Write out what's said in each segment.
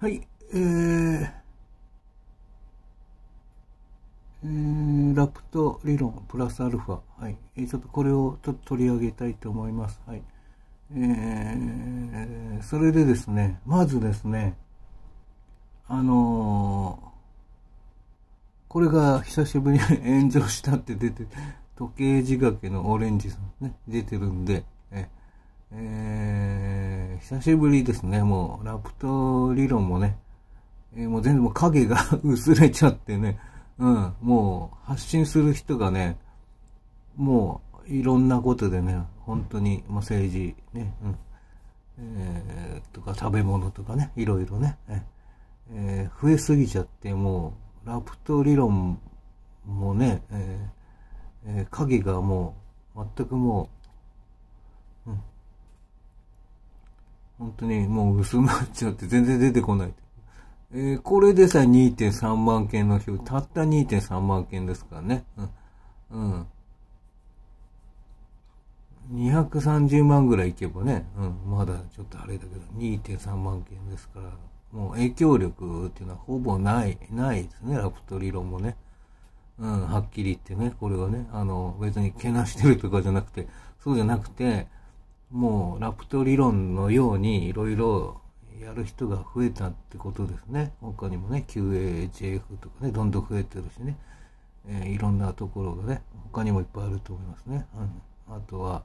はい、えー、えー、ラプト理論プラスアルファ、はいえー、ちょっとこれをちょっと取り上げたいと思います。はいえー、それでですね、まずですね、あのー、これが久しぶりに 炎上したって出て、時計仕掛けのオレンジさんね、出てるんで、ええー、久しぶりですね、もう、ラプト理論もね、えー、もう全然もう影が薄れちゃってね、うん、もう発信する人がね、もういろんなことでね、本当に、まあ、政治ね、うん、えー、とか食べ物とかね、いろいろね、えー、増えすぎちゃって、もう、ラプト理論もね、えーえー、影がもう、全くもう、うん、本当にもう薄まっちゃって全然出てこない。えー、これでさ、2.3万件の表たった2.3万件ですからね。うん。うん。230万ぐらいいけばね、うん、まだちょっとあれだけど、2.3万件ですから、もう影響力っていうのはほぼない、ないですね、ラプト理論もね。うん、はっきり言ってね、これはね、あの、別にけなしてるとかじゃなくて、そうじゃなくて、もうラプト理論のようにいろいろやる人が増えたってことですね。他にもね、q a h f とかね、どんどん増えてるしね、えー、いろんなところがね、他にもいっぱいあると思いますね。うん、あとは、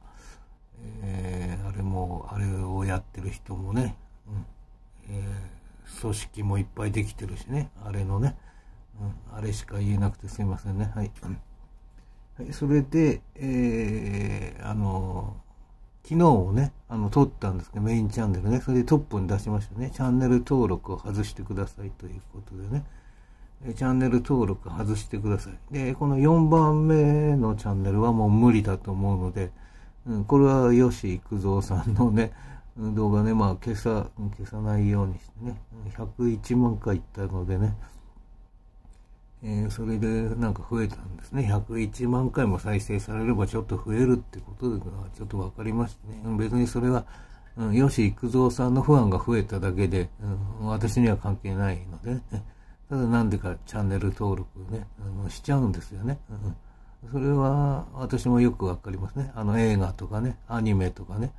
えー、あれも、あれをやってる人もね、うんえー、組織もいっぱいできてるしね、あれのね、うん、あれしか言えなくてすいませんね。はい。はい、それで、えー、あの昨日ね、あの、撮ったんですけど、メインチャンネルね、それでトップに出しましたね。チャンネル登録を外してくださいということでね。チャンネル登録外してください。で、この4番目のチャンネルはもう無理だと思うので、うん、これは吉幾三さんのね、動画ね、まあ消さ、消さないようにしてね、101万回いったのでね、えー、それでなんか増えたんですね。101万回も再生されればちょっと増えるってことがちょっと分かりましたね。別にそれは、うん、吉幾三さんのファンが増えただけで、うん、私には関係ないので、ね、ただなんでかチャンネル登録ね、うん、しちゃうんですよね。うん、それは私もよく分かりますね。あの映画とかね、アニメとかね。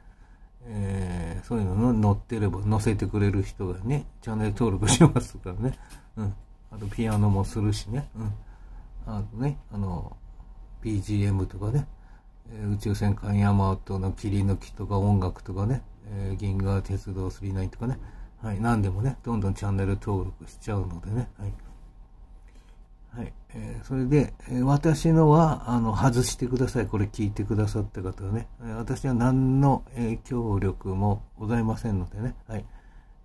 えー、そういうの載ってれば、載せてくれる人がね、チャンネル登録しますからね。うんあとピアノもするしね、うん、あとね、あの、BGM とかね、えー、宇宙戦艦ヤマトの切り抜きとか音楽とかね、えー、銀河鉄道39とかね、はい、何でもね、どんどんチャンネル登録しちゃうのでね、はい。はい。えー、それで、えー、私のは、あの、外してください。これ聞いてくださった方はね。えー、私は何の影響力もございませんのでね。はい。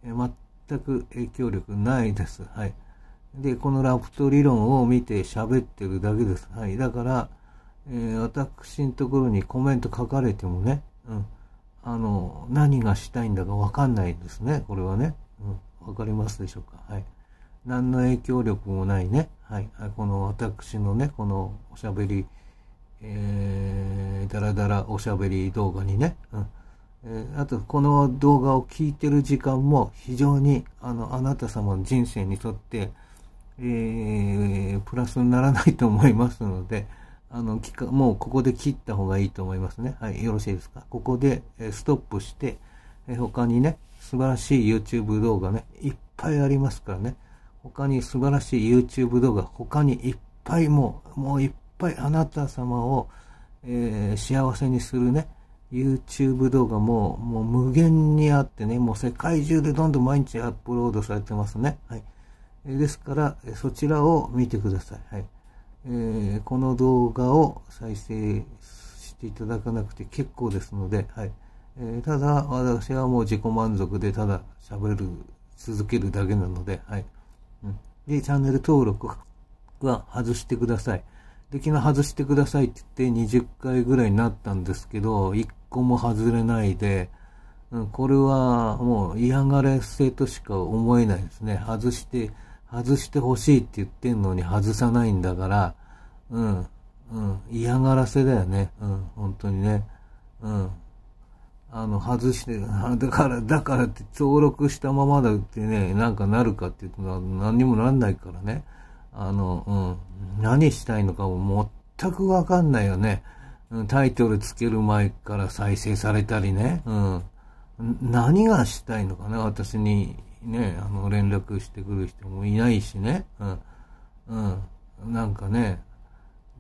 えー、全く影響力ないです。はい。で、このラプト理論を見て喋ってるだけです。はい。だから、えー、私のところにコメント書かれてもね、うん。あの、何がしたいんだかわかんないですね。これはね。うん。わかりますでしょうか。はい。何の影響力もないね。はい。この私のね、このおしゃべり、えー、だらだらおしゃべり動画にね。うん。えあと、この動画を聞いてる時間も非常に、あの、あなた様の人生にとって、えー、プラスにならないと思いますので、あの、もうここで切った方がいいと思いますね。はい、よろしいですか。ここでストップして、他にね、素晴らしい YouTube 動画ね、いっぱいありますからね。他に素晴らしい YouTube 動画、他にいっぱいもう、もういっぱいあなた様を、えー、幸せにするね、YouTube 動画も、もう無限にあってね、もう世界中でどんどん毎日アップロードされてますね。はい。ですから、そちらを見てください。はいえー、この動画を再生していただかなくて結構ですので、はいえー、ただ私はもう自己満足でただ喋る、続けるだけなので、はいうん、で、チャンネル登録は外してください。で、昨日外してくださいって言って20回ぐらいになったんですけど、1個も外れないで、うん、これはもう嫌がらせとしか思えないですね。外して、外してほしいって言ってんのに外さないんだから、うん、うん、嫌がらせだよね。うん、本当にね。うん。あの、外して、だから、だからって登録したままだってね、なんかなるかって言うと何にもなんないからね。あの、うん、何したいのかも全くわかんないよね。タイトルつける前から再生されたりね。うん。何がしたいのかな私にね、あの、連絡してくる人もいないしね、うん、うん、なんかね、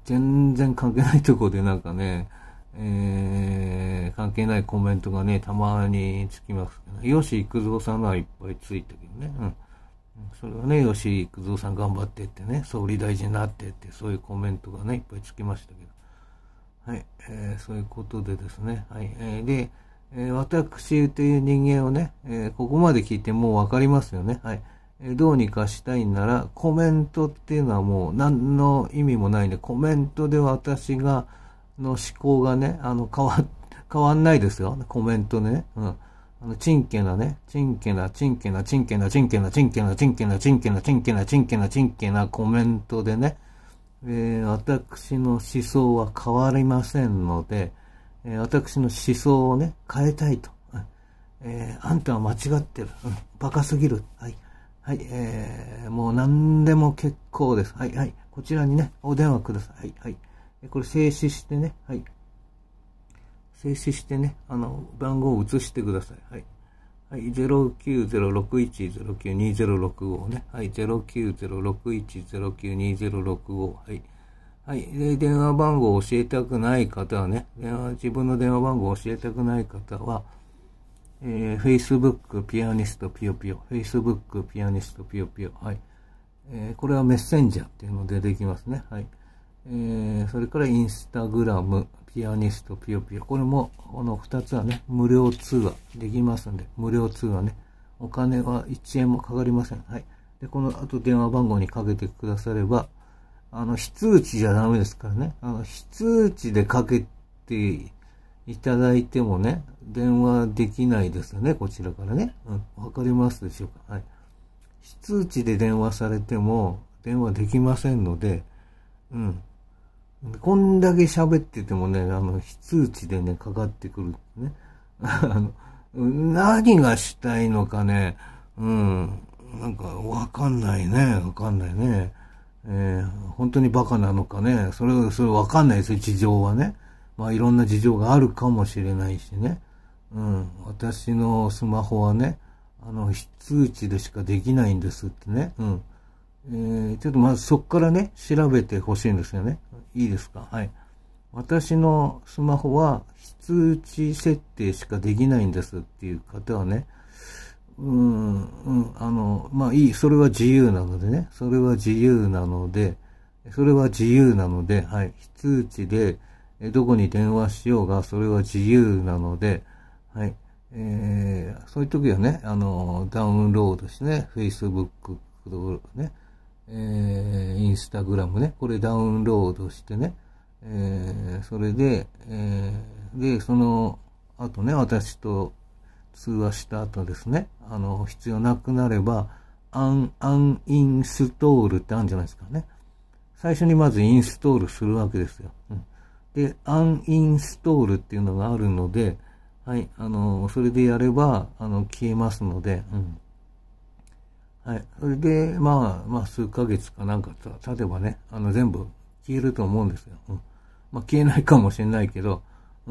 全然関係ないとこでなんかね、えー、関係ないコメントがね、たまにつきますけど、吉幾三さんのはいっぱいついたけどね、うん。それはね、吉幾三さん頑張ってってね、総理大臣になってって、そういうコメントがね、いっぱいつきましたけど。はい、えー、そういうことでですね、はい、えー、で、え私という人間をね、えここまで聞いてもうわかりますよね。はい。えどうにかしたいなら、コメントっていうのはもう何の意味もないんで、コメントで私が、の思考がね、あの、変わ、変わんないですよ。コメントね。うん。あの、チンケなね、チンケな、チンケな、チンケな、チンケな、チンケな、チンケな、チンケな、チンケな、チンケな、チンケな、コメントでね、え私の思想は変わりませんので、え私の思想をね、変えたいと。えー、あんたは間違ってる。うん、バカすぎる。はい。はい、えー、もう何でも結構です。はい、はい。こちらにね、お電話ください。はい、はい。これ静止してね、はい。静止してね、あの、番号を移してください。はい。はい、0906109206 5ね。はい、0906109206 5はい。はい。で、電話番号を教えたくない方はね、電話、自分の電話番号を教えたくない方は、えー、Facebook ピアニストピヨピヨ、Facebook ピアニストピヨピヨ、はい。えー、これはメッセンジャーっていうのでできますね。はい。えー、それから Instagram ピアニストピヨピヨ。これも、この2つはね、無料通話できますんで、無料通話ね。お金は1円もかかりません。はい。で、この後電話番号にかけてくだされば、あの、非通知じゃダメですからね。あの、非通知でかけていただいてもね、電話できないですよね、こちらからね。うん、わかりますでしょうか。はい。非通知で電話されても、電話できませんので、うん。こんだけ喋っててもね、あの、非通知でね、かかってくるね。あの、何がしたいのかね、うん、なんか、わかんないね、わかんないね。えー、本当にバカなのかね、それ、それわかんないですよ、事情はね。まあいろんな事情があるかもしれないしね。うん、私のスマホはね、あの、非通知でしかできないんですってね。うん。えー、ちょっとまずそこからね、調べてほしいんですよね。いいですかはい。私のスマホは非通知設定しかできないんですっていう方はね、うん、うん、あの、まあいい、それは自由なのでね、それは自由なので、それは自由なので、はい、非通知で、どこに電話しようが、それは自由なので、はい、えー、そういう時はね、あの、ダウンロードしてね、Facebook ね、えー、インスタグラムね、これダウンロードしてね、えー、それで、えー、で、その、あとね、私と通話した後ですね、あの、必要なくなれば、アン、アンインストールってあるんじゃないですかね。最初にまずインストールするわけですよ。うん、で、アンインストールっていうのがあるので、はい、あの、それでやれば、あの、消えますので、うん。はい。それで、まあ、まあ、数ヶ月かなんか例てばね、あの、全部消えると思うんですよ。うん。まあ、消えないかもしれないけど、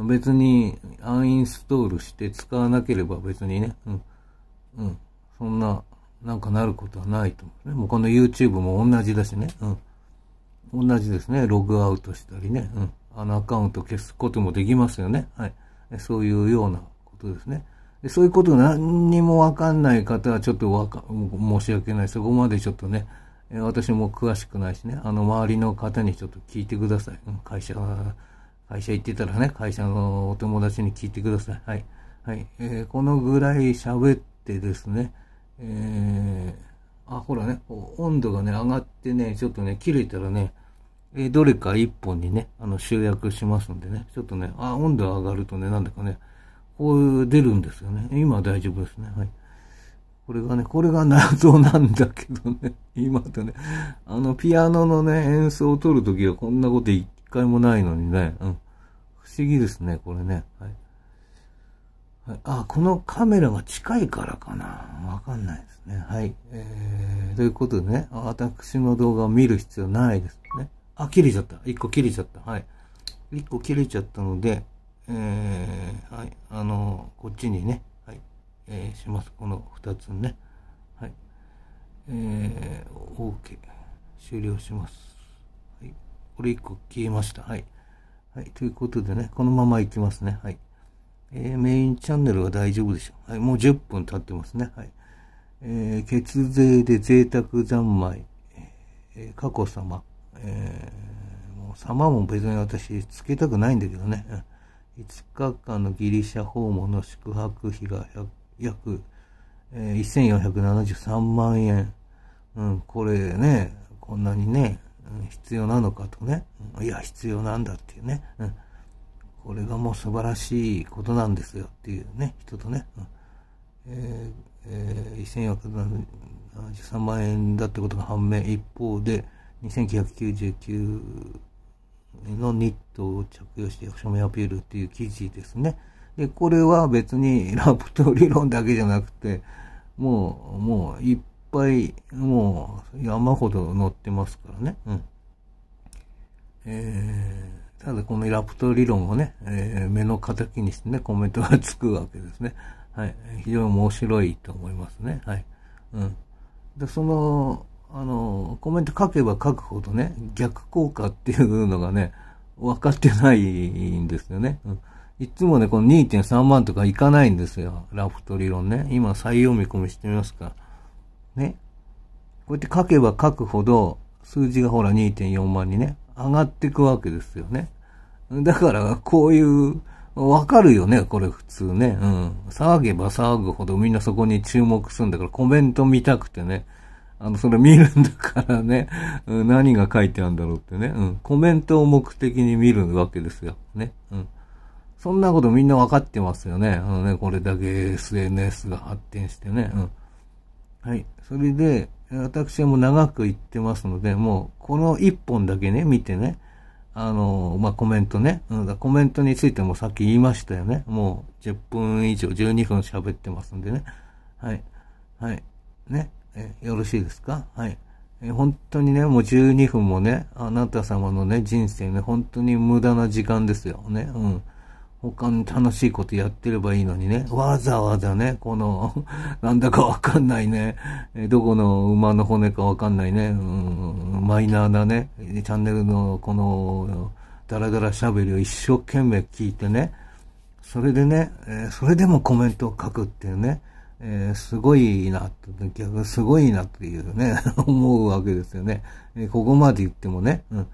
別にアンインストールして使わなければ別にね、うん、うん、そんな、なんかなることはないと思うね。もうこの YouTube も同じだしね、うん。同じですね。ログアウトしたりね、うん。あのアカウント消すこともできますよね。はい。そういうようなことですね。でそういうこと何にもわかんない方はちょっとわか、申し訳ない。そこまでちょっとね、私も詳しくないしね、あの周りの方にちょっと聞いてください。うん、会社会社行ってたらね、会社のお友達に聞いてください。はい。はい。えー、このぐらい喋ってですね、えー、あ、ほらね、温度がね、上がってね、ちょっとね、切れたらね、えー、どれか一本にね、あの、集約しますんでね、ちょっとね、あ、温度上がるとね、なんだかね、こう出るんですよね。今は大丈夫ですね。はい。これがね、これが謎なんだけどね、今とね、あの、ピアノのね、演奏を取るときはこんなこと言って、回もないのにね、うん。不思議ですね、これね。はい。はい、あ、このカメラが近いからかな。わかんないですね。はい。えー、ということでね、私の動画を見る必要ないですね。あ、切れちゃった。一個切れちゃった。はい。一個切れちゃったので、えー、はい、あのこっちにね、はい、えー、します。この二つね。はい。えー、OK。終了します。これ1個消えました。はい。はい。ということでね、このままいきますね。はい。えー、メインチャンネルは大丈夫でしょう。はい。もう10分経ってますね。はい。えー、血税で贅沢三昧、えー、過去様、えー、もう様も別に私つけたくないんだけどね。5日間のギリシャ訪問の宿泊費が約、えー、1473万円。うん、これね、こんなにね、必要なのかとね、いや、必要なんだっていうね、うん、これがもう素晴らしいことなんですよっていうね、人とね、うんえーえー、1473万円だってことが判明、一方で、2999のニットを着用して役所名アピールっていう記事ですね。で、これは別にラプト理論だけじゃなくて、もう、もう一ぱい、もう、山ほど乗ってますからね。うん。えー、ただこのラプト理論をね、えー、目の敵にしてね、コメントがつくわけですね。はい。非常に面白いと思いますね。はい。うん。で、その、あの、コメント書けば書くほどね、逆効果っていうのがね、分かってないんですよね。うん、いつもね、この2.3万とかいかないんですよ。ラプト理論ね。今再読み込みしてみますから。ね。こうやって書けば書くほど、数字がほら2.4万にね、上がっていくわけですよね。だから、こういう、わかるよね、これ普通ね。うん。騒げば騒ぐほどみんなそこに注目するんだから、コメント見たくてね。あの、それ見るんだからね。うん、何が書いてあるんだろうってね。うん。コメントを目的に見るわけですよ。ね。うん。そんなことみんなわかってますよね。あのね、これだけ SNS が発展してね。うん。はい。それで、私はもう長く言ってますので、もうこの一本だけね、見てね、あの、まあ、コメントね、コメントについてもさっき言いましたよね。もう10分以上、12分喋ってますんでね。はい。はい。ね。えよろしいですかはい。え本当にね、もう12分もね、あなた様のね、人生ね、本当に無駄な時間ですよね。うん。他に楽しいことやってればいいのにね、わざわざね、この、なんだかわかんないね、どこの馬の骨かわかんないね、うん、マイナーなね、チャンネルのこの、ダラダラ喋りを一生懸命聞いてね、それでね、それでもコメントを書くっていうね、えー、すごいな、逆すごいなっていうね、思うわけですよね。えここまで言ってもね、うん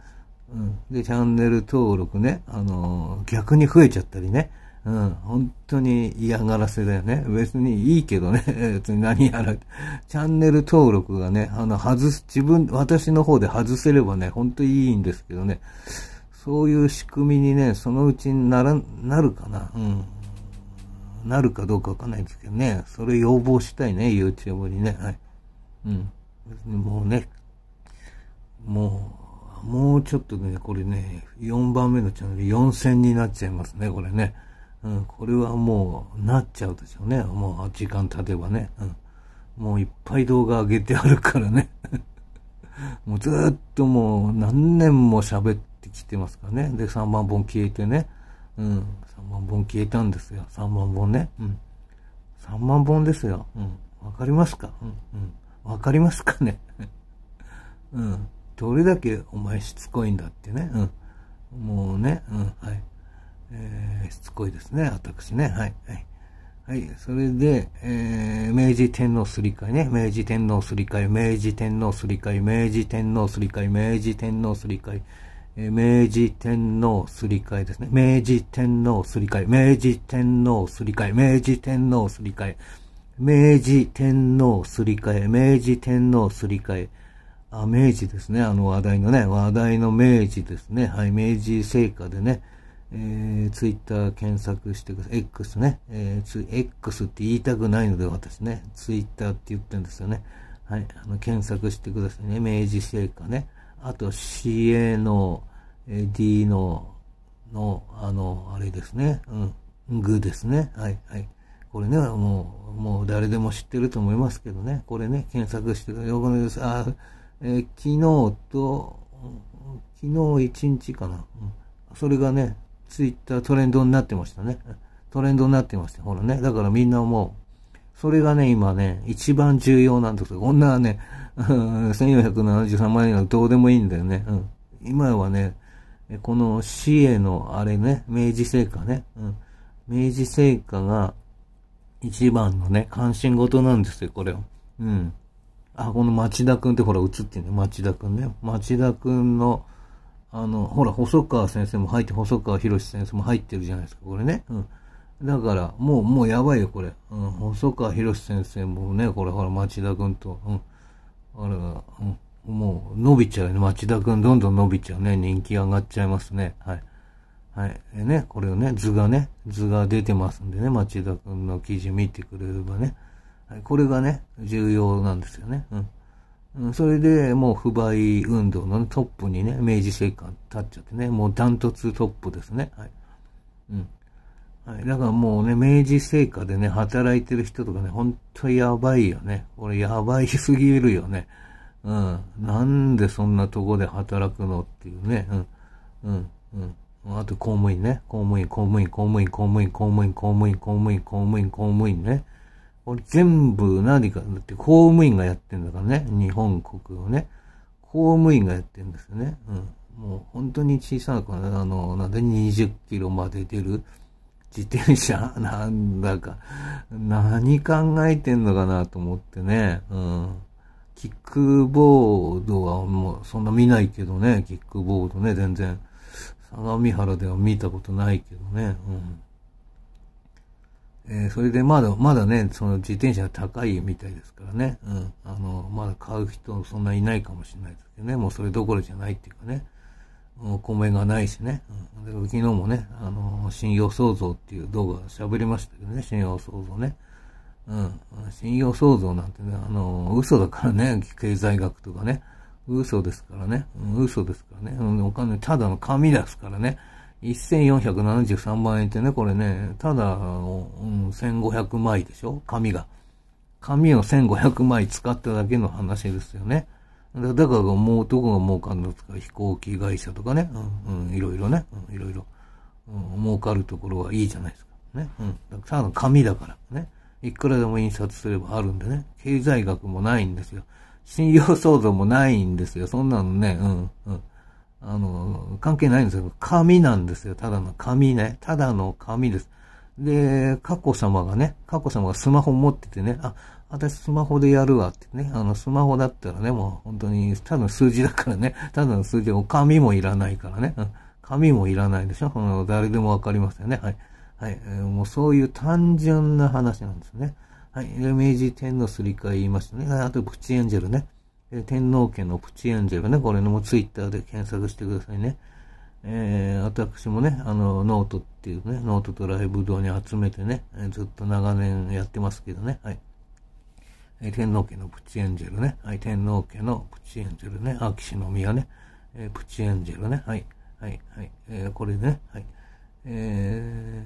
うん。で、チャンネル登録ね、あのー、逆に増えちゃったりね。うん、本当に嫌がらせだよね。別にいいけどね。別に何やら。チャンネル登録がね、あの、外す、自分、私の方で外せればね、本当にいいんですけどね。そういう仕組みにね、そのうちになら、なるかな。うん。なるかどうかわかんないんですけどね。それ要望したいね、YouTube にね。はい。うん。別にもうね、もう、もうちょっとね、これね、4番目のチャンネル4000になっちゃいますね、これね。うん、これはもう、なっちゃうでしょうね。もう、時間経てばね。うん。もういっぱい動画上げてあるからね。もうずっともう何年も喋ってきてますからね。で、3万本消えてね。うん。3万本消えたんですよ。3万本ね。うん。3万本ですよ。うん。わかりますかうん。うん。わかりますかね うん。どれだけお前しつこいんだってね。うん。もうね、うん、はい。えー、しつこいですね、私ね。はい。はい。はい。それで、えー、明治天皇すり替えね。明治天皇すり替え、明治天皇すり替え、明治天皇すり替え、明治天皇すり替え、え明治天皇すり替えですね。明治天皇すり替え、明治天皇すり替え、明治天皇すり替え、明治天皇すり替え、明治天皇すり替え、あ、明治ですね。あの話題のね、話題の明治ですね。はい、明治製菓でね、えー、ツイッター検索してください。X ね。えー、X って言いたくないので私ね、ツイッターって言ってるんですよね。はい、あの、検索してくださいね。明治製菓ね。あと、CA の、えー、D の、の、あの、あれですね。うん。具ですね。はい、はい。これね、もう、もう誰でも知ってると思いますけどね。これね、検索してください。横のないあえ昨日と、昨日1日かな。それがね、ツイッタートレンドになってましたね。トレンドになってました。ほらね。だからみんなもう、それがね、今ね、一番重要なんですよ。女はね、うん、1473万円はどうでもいいんだよね。うん、今はね、この市へのあれね、明治製菓ね、うん、明治製菓が一番のね、関心事なんですよ、これを。うん。あ、この町田くんってほら映ってるね。町田くんね。町田くんの、あの、ほら、細川先生も入って、細川博先生も入ってるじゃないですか、これね。うん。だから、もう、もうやばいよ、これ。うん、細川博先生もね、これ、ほら、町田くんと、うん。あれは、うん。もう、伸びちゃうね。町田くん、どんどん伸びちゃうね。人気上がっちゃいますね。はい。はい。ね、これをね、図がね、図が出てますんでね、町田くんの記事見てくれればね。これがね、重要なんですよね。うん。それでもう不買運動のトップにね、明治政権立っちゃってね、もうダントツトップですね。はい。うん。はい。だからもうね、明治政菓でね、働いてる人とかね、ほんとやばいよね。これやばいすぎるよね。うん。なんでそんなとこで働くのっていうね。うん。うん。うん。あと公務員ね。公務員、公務員、公務員、公務員、公務員、公務員、公務員、公務員ね。これ全部何か、だって公務員がやってんだからね、日本国をね。公務員がやってるんですよね。うん。もう本当に小さな子、あの、なんで20キロまで出る自転車 なんだか、何考えてんのかなと思ってね。うん。キックボードはもうそんな見ないけどね、キックボードね、全然。相模原では見たことないけどね。うん。えー、それでまだ、まだね、その自転車高いみたいですからね。うん。あの、まだ買う人そんないないかもしれないですけどね。もうそれどころじゃないっていうかね。お米がないしね。うん、で昨日もね、あの、信用創造っていう動画喋りましたけどね、信用創造ね。うん。信用創造なんてね、あの、嘘だからね、経済学とかね。嘘ですからね。うん、嘘ですからね。うん、お金、ただの紙ですからね。1473万円ってね、これね、ただ、うん、1500枚でしょ紙が。紙を1500枚使っただけの話ですよね。だから、もう、どこが儲かるのすか、飛行機会社とかね、うん、うん、いろいろね、うん、いろいろ、うん、儲かるところはいいじゃないですか。ね、うん。ただ紙だから、ね。いくらでも印刷すればあるんでね。経済学もないんですよ。信用創造もないんですよ。そんなのね、うん、うん。あの、関係ないんですよ。紙なんですよ。ただの紙ね。ただの紙です。で、佳子様がね、佳子様がスマホ持っててね、あ、私スマホでやるわってね、あの、スマホだったらね、もう本当に、ただの数字だからね、ただの数字、お紙もいらないからね、紙もいらないでしょ、うん、誰でもわかりますよね、はい。はい、えー、もうそういう単純な話なんですね。はい、明治天のすり替え言いましたね。あと、プチエンジェルね。えー、天皇家のプチエンジェルね、これのもツイッターで検索してくださいね。えー、私もね、あの、ノートっていうね、ノートとライブ堂に集めてね、えー、ずっと長年やってますけどね、はい。えー、天皇家のプチエンジェルね、はい、天皇家のプチエンジェルね、秋篠宮ね、えー、プチエンジェルね、はい、はい、はい、えー、これね、はい。え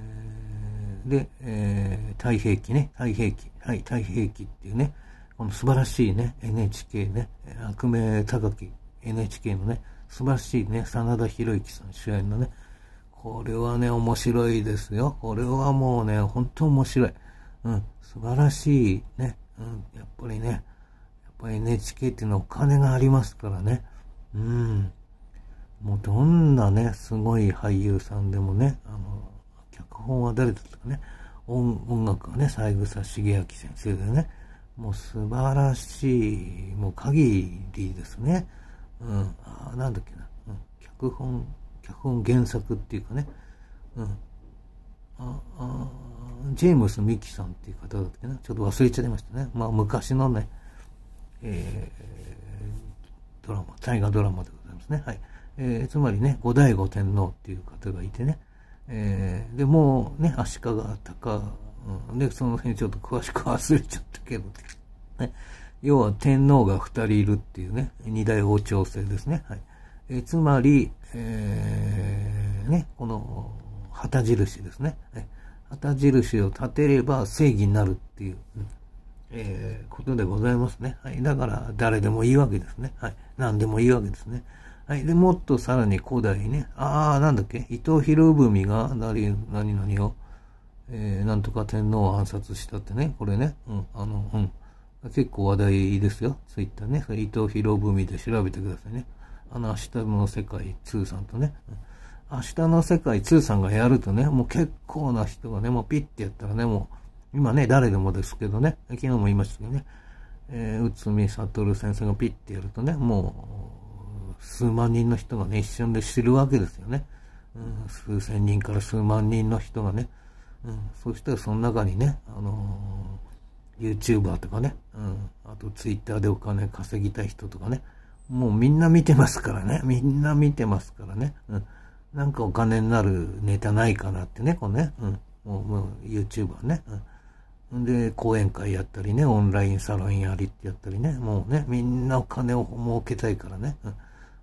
ー、で、えー、太平記ね、太平記、はい、太平記っていうね、この素晴らしいね、NHK ね、悪名高き NHK のね、素晴らしいね、真田広之さん主演のね、これはね、面白いですよ。これはもうね、本当面白い。うん、素晴らしいね、うん、やっぱりね、やっぱり NHK っていうのはお金がありますからね、うん、もうどんなね、すごい俳優さんでもね、あの、脚本は誰だったかね、音楽はね、三枝茂明先生でね、もう素晴らしい、もう限りですね。うん、あなんだっけな、うん、脚本、脚本原作っていうかね、うん、ああジェームス・ミキさんっていう方だっけな、ちょっと忘れちゃいましたね。まあ昔のね、えー、ドラマ、大河ドラマでございますね。はい。えー、つまりね、後醍醐天皇っていう方がいてね、えー、で、もうね、足利高うん、で、その辺ちょっと詳しく忘れちゃったけど、ね。要は天皇が二人いるっていうね、二大王朝制ですね。はい。えつまり、えー、ね、この、旗印ですね。はい、旗印を立てれば正義になるっていう、うん、えー、ことでございますね。はい。だから、誰でもいいわけですね。はい。何でもいいわけですね。はい。で、もっとさらに古代ね、ああ、なんだっけ伊藤博文が何、何々を、えー、なんとか天皇を暗殺したってね、これね、うん、あの、うん。結構話題ですよ、ツイッターね。伊藤博文で調べてくださいね。あの、明日の世界2さんとね。明日の世界2さんがやるとね、もう結構な人がね、もうピッてやったらね、もう、今ね、誰でもですけどね、昨日も言いましたけどね、えー、内海悟先生がピッてやるとね、もう、数万人の人がね、一瞬で知るわけですよね。うん、数千人から数万人の人がね、うん、そしたらその中にね、あのー、YouTuber とかね、うん、あと Twitter でお金稼ぎたい人とかね、もうみんな見てますからね、みんな見てますからね、うん、なんかお金になるネタないかなってね、このね、うん、もうもう YouTuber ね、うん、で、講演会やったりね、オンラインサロンやりってやったりね、もうね、みんなお金を儲けたいからね、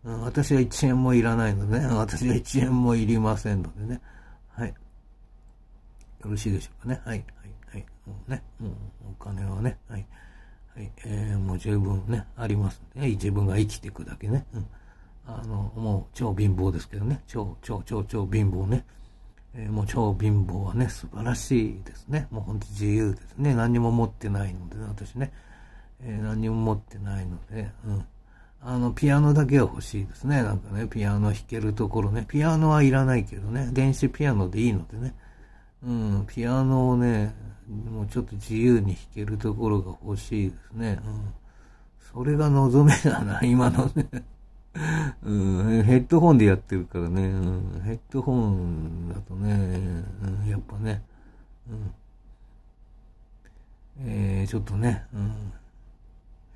うん、うん、私は1円もいらないのでね、私は1円もいりませんのでね、はい。よろしいでしょうかね。はい、はい、はい。もうね、もうお金はね、はい。はい、えー、もう十分ね、ありますね。自分が生きていくだけね。うん。あの、もう超貧乏ですけどね。超、超、超、超貧乏ね。えー、もう超貧乏はね、素晴らしいですね。もう本当自由ですね。何も持ってないので、ね、私ね。えー、何も持ってないので、うん。あの、ピアノだけは欲しいですね。なんかね、ピアノ弾けるところね。ピアノはいらないけどね。電子ピアノでいいのでね。うん、ピアノをね、もうちょっと自由に弾けるところが欲しいですね。うん、それが望めだな、今のね。うん、ヘッドホンでやってるからね、うん、ヘッドホンだとね、うん、やっぱね、うんえー、ちょっとね、うん、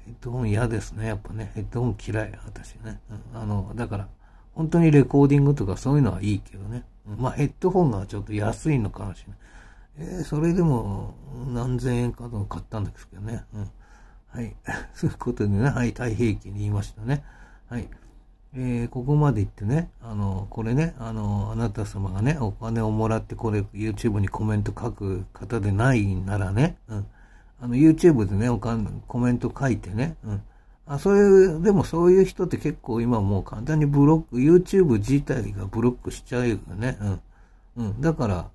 ヘッドホン嫌ですね、やっぱね、ヘッドホン嫌い、私ね。うん、あの、だから、本当にレコーディングとかそういうのはいいけどね。まあヘッドホンがちょっと安いのかもしれない。えー、それでも何千円かの買ったんですけどね。うん。はい。そういうことでね、はい、太平記に言いましたね。はい。えー、ここまで行ってね、あの、これね、あの、あなた様がね、お金をもらってこれ YouTube にコメント書く方でないならね、うん。あの、YouTube でね、お金、コメント書いてね、うん。あそういう、でもそういう人って結構今もう簡単にブロック、YouTube 自体がブロックしちゃうよね。うん。うん。だから、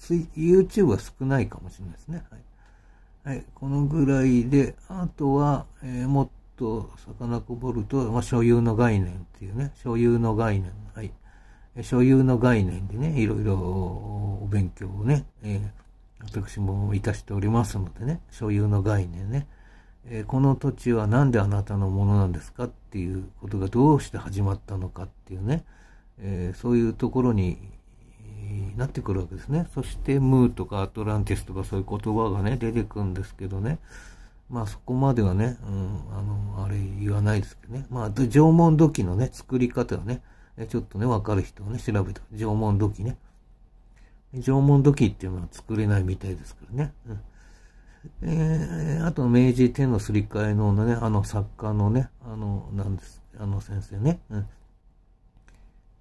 YouTube は少ないかもしれないですね。はい。はい、このぐらいで、あとは、えー、もっと魚こぼると、まあ、所有の概念っていうね、所有の概念。はい。所有の概念でね、いろいろお勉強をね、えー、私もいたしておりますのでね、所有の概念ね。えー、この土地は何であなたのものなんですかっていうことがどうして始まったのかっていうね、えー、そういうところになってくるわけですね。そしてムーとかアトランティスとかそういう言葉がね、出てくるんですけどね。まあそこまではね、うん、あの、あれ言わないですけどね。まあ、縄文土器のね、作り方はね、ちょっとね、わかる人をね、調べた。縄文土器ね。縄文土器っていうのは作れないみたいですからね。うんえー、あと明治天のすり替えのね、あの作家のね、あの、なんです、あの先生ね。うん、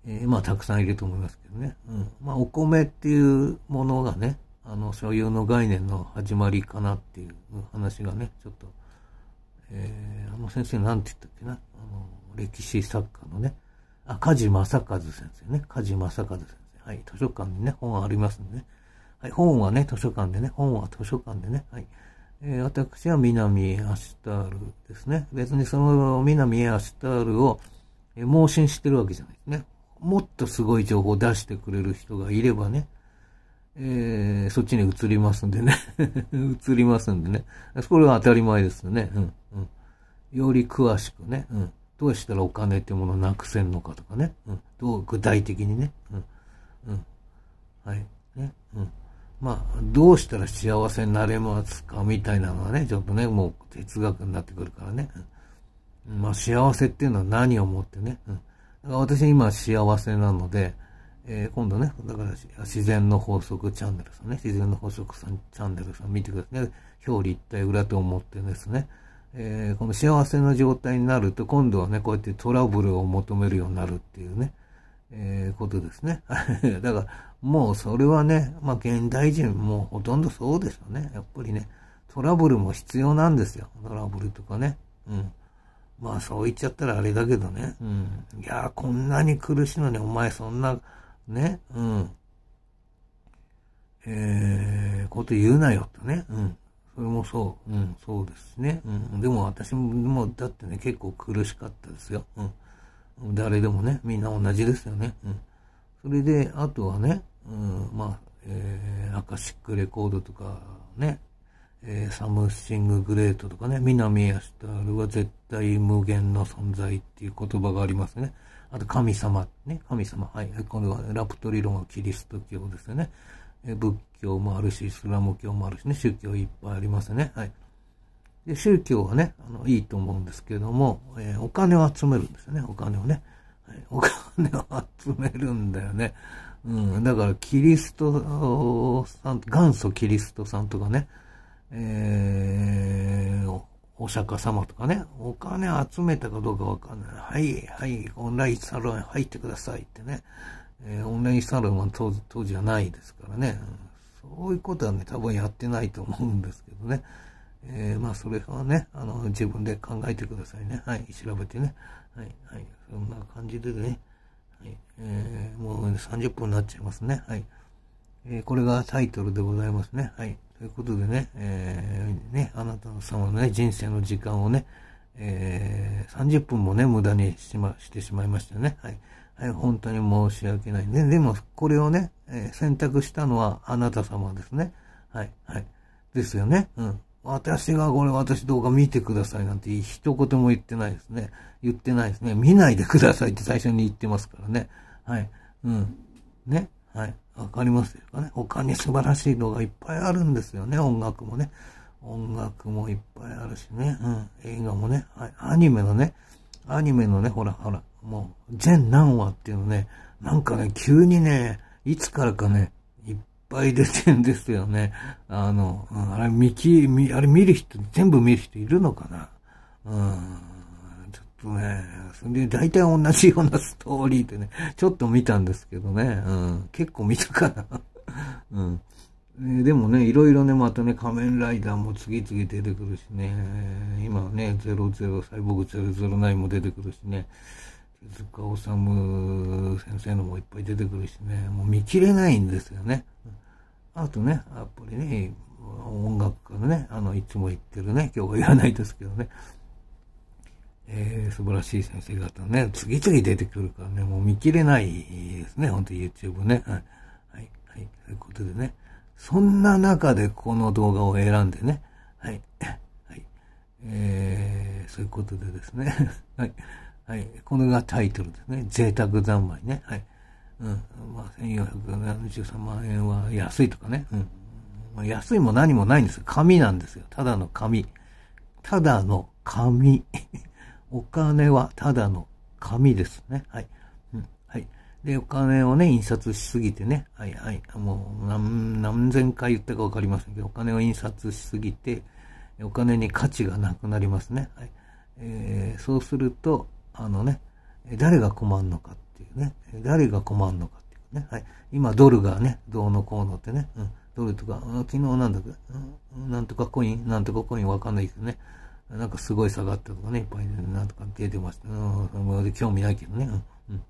えー、まあ、たくさんいると思いますけどね。うん。まあ、お米っていうものがね、あの、所有の概念の始まりかなっていう話がね、ちょっと、えー、あの先生なんて言ったっけな、あの、歴史作家のね、あ、梶正和先生ね、梶正和先生。はい、図書館にね、本ありますんでね。はい、本はね、図書館でね、本は図書館でね、はい。えー、私は南へ走タたるですね。別にその南へ走ったるを、えー、盲信してるわけじゃないですね。もっとすごい情報を出してくれる人がいればね、えー、そっちに移りますんでね。移りますんでね。これは当たり前ですよね。うん、うん。より詳しくね、うん。どうしたらお金ってものをなくせんのかとかね。うん。どう、具体的にね。うん。うん。はい。ね。うん。まあ、どうしたら幸せになれますかみたいなのはね、ちょっとね、もう哲学になってくるからね。まあ、幸せっていうのは何をもってね。だから私今幸せなので、えー、今度ね、だから自然の法則チャンネルさんね、自然の法則さんチャンネルさん見てくださいね。表裏一体裏と思ってですね、えー、この幸せな状態になると、今度はね、こうやってトラブルを求めるようになるっていうね、えー、ことですね。だから、もうそれはね、まあ現代人もほとんどそうですよね。やっぱりね、トラブルも必要なんですよ。トラブルとかね。うん。まあそう言っちゃったらあれだけどね。うん。いやこんなに苦しいのにお前そんな、ね、うん。えー、こと言うなよってね。うん。それもそう。うん、そうですね。うん。でも私も、だってね、結構苦しかったですよ。うん。誰でもね、みんな同じですよね。うん。それで、あとはね、うん、まあ、えー、アカシックレコードとかね、えー、サムシンググレートとかね、南アシタールは絶対無限の存在っていう言葉がありますね。あと神様、ね、神様、はい、今度はラプト理論はキリスト教ですよね。えー、仏教もあるし、イスラム教もあるしね、宗教いっぱいありますね。はい。で、宗教はね、あの、いいと思うんですけども、えー、お金を集めるんですよね、お金をね。はい、お金を集めるんだよね。うん、だからキリストさん、元祖キリストさんとかね、えー、お釈迦様とかね、お金集めたかどうかわかんない。はい、はい、オンラインサロン入ってくださいってね。えー、オンラインサロンは当時当時はないですからね、うん。そういうことはね、多分やってないと思うんですけどね。えー、まあ、それはね、あの、自分で考えてくださいね。はい、調べてね。はい、はい、そんな感じでね。はいえー、もう30分になっちゃいますね。はいえー、これがタイトルでございますね。はい、ということでね,、えー、ね、あなたの様の、ね、人生の時間をね、えー、30分もね、無駄にし,、ま、してしまいましたね。はい。はい、本当に申し訳ない。ね、でも、これをね、えー、選択したのはあなた様ですね。はい、はい。ですよね。うん。私がこれ、私動画見てくださいなんて一言も言ってないですね。言ってないですね。見ないでくださいって最初に言ってますからね。はい。うん。ね。はい。わかりますかね。他に素晴らしい動画いっぱいあるんですよね。音楽もね。音楽もいっぱいあるしね。うん。映画もね。はい。アニメのね。アニメのね、ほらほら。もう、全何話っていうのね。なんかね、急にね、いつからかね、ぱい出てんですよね。あの、あれ見き、あれ見る人、全部見る人いるのかなうん。ちょっとね、それで大体同じようなストーリーでね、ちょっと見たんですけどね、うん、結構見たかな。うん。でもね、いろいろね、またね、仮面ライダーも次々出てくるしね、今ね、00、サイボーグ009も出てくるしね、塚治虫先生のもいっぱい出てくるしね、もう見切れないんですよね。あとね、やっぱりね、音楽家のね、あの、いつも言ってるね、今日は言わないですけどね、えー、素晴らしい先生方ね、次々出てくるからね、もう見切れないですね、本当に YouTube ね。はい、はい、はい、ということでね、そんな中でこの動画を選んでね、はい、はい、えー、そういうことでですね、はい。はい。これがタイトルですね。贅沢三昧ね。はい。うん。まあ、1473万円は安いとかね。うん。まあ、安いも何もないんですよ。紙なんですよ。ただの紙。ただの紙。お金はただの紙ですね。はい。うん。はい。で、お金をね、印刷しすぎてね。はい、はい。もう何、何千回言ったかわかりませんけど、お金を印刷しすぎて、お金に価値がなくなりますね。はい。えー、そうすると、あのね、誰が困るのかっていうね、誰が困るのかっていうね、はい。今ドルがね、どうのこうのってね、うん、ドルとか、昨日なんだっけ、うん、なんとかコイン、なんとかコインわかんないけどね、なんかすごい下がったとかね、いっぱい、なんとか出てました。うん、興味ないけどね、うん、うん。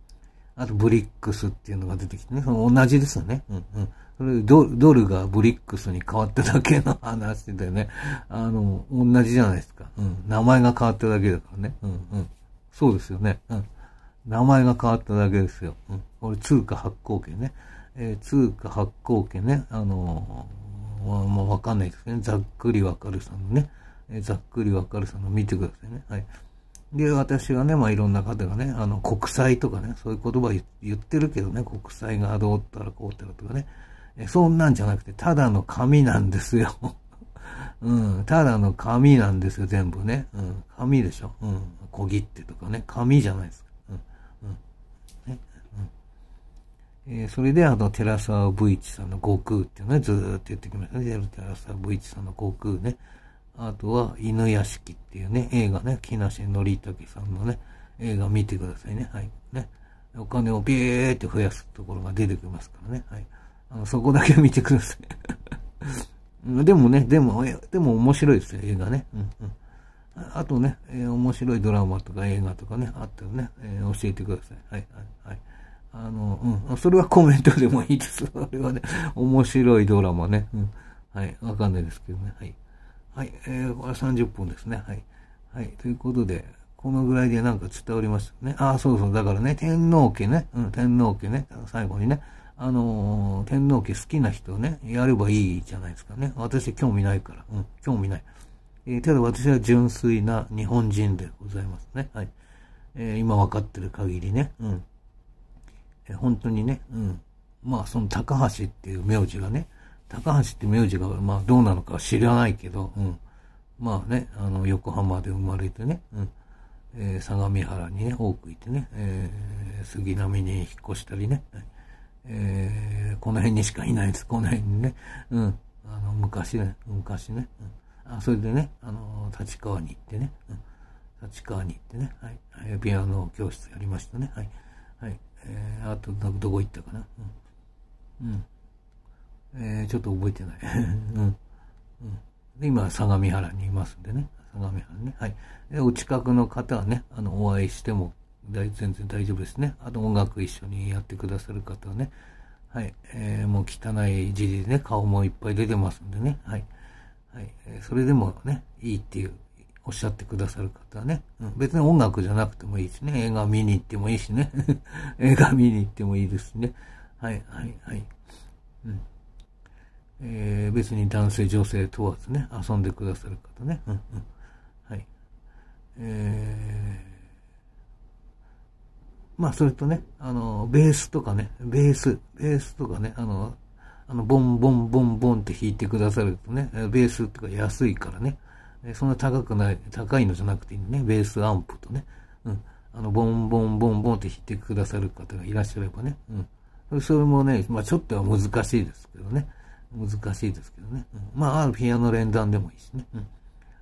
あとブリックスっていうのが出てきてね、同じですよね。うん、うん。それド、ドルがブリックスに変わっただけの話でね、あの、同じじゃないですか。うん。名前が変わっただけだからね。うん、うん。そうですよね。うん。名前が変わっただけですよ。うん。これ通貨発行権ね。えー、通貨発行権ね。あのー、まあ、わかんないですね。ざっくりわかるさんのね。えー、ざっくりわかるさんの見てくださいね。はい。で、私はね、まあ、いろんな方がね、あの、国債とかね、そういう言葉言ってるけどね、国債がどうったらこうったらとかね、えそんなんじゃなくて、ただの紙なんですよ。うん、ただの紙なんですよ、全部ね。うん、紙でしょ。うん、小切手とかね、紙じゃないですか。うん、ね、えー、それで、あの、寺沢武一さんの悟空っていうのね、ずーっと言ってきましたね。寺沢武一さんの悟空ね。あとは、犬屋敷っていうね、映画ね、木梨憲武さんのね、映画見てくださいね。はい。ね。お金をビューって増やすところが出てきますからね。はい。あの、そこだけ見てください。でもね、でも、でも面白いですよ、映画ね。うんうん、あとね、えー、面白いドラマとか映画とかね、あったらね、えー、教えてください。はい、はい、はい。あの、うん、それはコメントでもいいです。それはね、面白いドラマね。うん、はい、わかんないですけどね。はい。はい、えー、これ30分ですね。はい。はい、ということで、このぐらいでなんか伝わりましたね。ああ、そうそう。だからね、天皇家ね。うん、天皇家ね。最後にね。あのー、天皇家好きな人ね、やればいいじゃないですかね。私興味ないから。うん、興味ない。えー、ただ私は純粋な日本人でございますね。はい。えー、今分かってる限りね。うん。えー、本当にね、うん。まあ、その高橋っていう名字がね、高橋って名字が、まあ、どうなのか知らないけど、うん。まあね、あの、横浜で生まれてね、うん。えー、相模原にね、多くいてね、えー、杉並に引っ越したりね、はいえー、この辺にしかいないです。この辺にね。うん。あの、昔ね、昔ね。うん、あそれでね、あの、立川に行ってね。うん、立川に行ってね。はい。ピアノ教室やりましたね。はい。はい。えー、あとど、どこ行ったかな。うん。うん。えー、ちょっと覚えてない。うん。うん。で、今、相模原にいますんでね。相模原ね。はい。で、お近くの方はね、あの、お会いしても全然大丈夫ですね。あと音楽一緒にやってくださる方はね、はい、えー、もう汚い字でね、顔もいっぱい出てますんでね、はい。はい、それでもね、いいっていう、おっしゃってくださる方はね、うん、別に音楽じゃなくてもいいしね、映画見に行ってもいいしね、映画見に行ってもいいですね。はい、はい、はい。うんえー、別に男性、女性問わずね、遊んでくださる方ね。うんうん、はい。えーまあ、それとね、あの、ベースとかね、ベース、ベースとかね、あの、あの、ボンボンボンボンって弾いてくださるとね、ベースとか安いからね、そんな高くない、高いのじゃなくていいね、ベースアンプとね、うん、あの、ボンボンボンボンって弾いてくださる方がいらっしゃればね、うん。それもね、まあちょっとは難しいですけどね、難しいですけどね、うん、まあ、あるピアノ連弾でもいいしね、うん。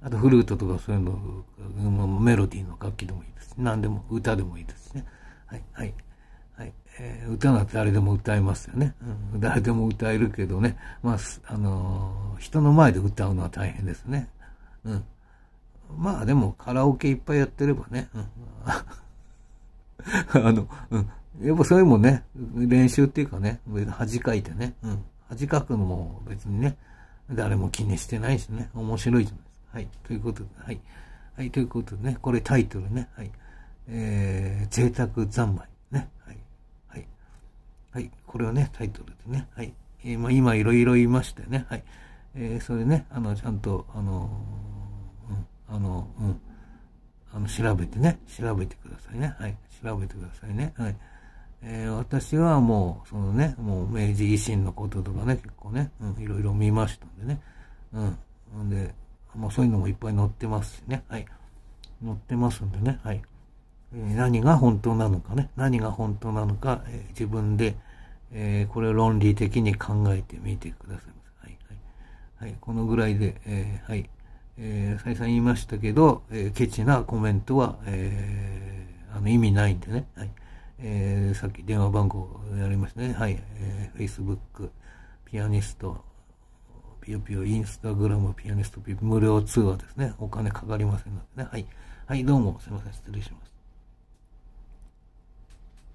あとフルートとかそういうの、メロディーの楽器でもいいですし、何でも歌でもいいですしね。はいはいはえー、歌なんて誰でも歌えますよね、うん、誰でも歌えるけどね、まああのー、人の前で歌うのは大変ですね、うん、まあでもカラオケいっぱいやってればね、うん、あの、うん、やっぱそういうもんね練習っていうかね恥かいてね、うん、恥かくのも別にね誰も気にしてないしね面白いじゃないですかはいということではい、はい、ということでねこれタイトルねはいえー、贅沢三昧。ね。はい。はい。はい。これをね、タイトルでね。はい。えー、まあ、今いろいろ言いましてね。はい。えー、それね、あの、ちゃんと、あのー、うん、あの、うん。あの、調べてね。調べてくださいね。はい。調べてくださいね。はい。えー、私はもう、そのね、もう明治維新のこととかね、結構ね、うん、いろいろ見ましたんでね。うん。んで、まあそういうのもいっぱい載ってますしね。はい。載ってますんでね。はい。何が本当なのかね、何が本当なのか、えー、自分で、えー、これを論理的に考えてみてください。はい、はい、はい、このぐらいで、えー、はい、えー、再三言いましたけど、えケチなコメントは、えあの意味ないんでね、はいえさっき電話番号やりましたね、はい、え Facebook、ピアニスト、ピヨピヨ、インスタグラム、ピアニスト、無料通話ですね、お金かかりませんのでね、はい、はい、どうもすいません、失礼します。